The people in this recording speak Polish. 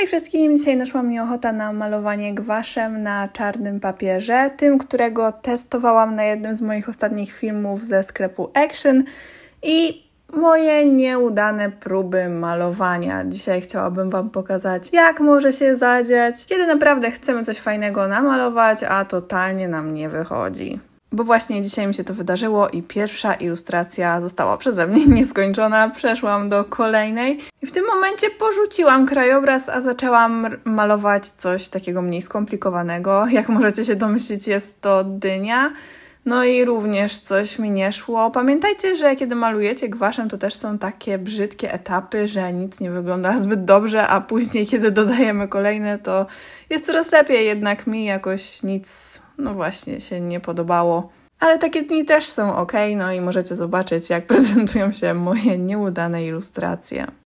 Hej no wszystkim, dzisiaj naszła mi ochota na malowanie gwaszem na czarnym papierze, tym, którego testowałam na jednym z moich ostatnich filmów ze sklepu Action i moje nieudane próby malowania. Dzisiaj chciałabym Wam pokazać, jak może się zadziać, kiedy naprawdę chcemy coś fajnego namalować, a totalnie nam nie wychodzi bo właśnie dzisiaj mi się to wydarzyło i pierwsza ilustracja została przeze mnie nieskończona. Przeszłam do kolejnej i w tym momencie porzuciłam krajobraz, a zaczęłam malować coś takiego mniej skomplikowanego. Jak możecie się domyślić, jest to dynia. No i również coś mi nie szło. Pamiętajcie, że kiedy malujecie gwaszem, to też są takie brzydkie etapy, że nic nie wygląda zbyt dobrze, a później, kiedy dodajemy kolejne, to jest coraz lepiej, jednak mi jakoś nic, no właśnie, się nie podobało. Ale takie dni też są ok, no i możecie zobaczyć, jak prezentują się moje nieudane ilustracje.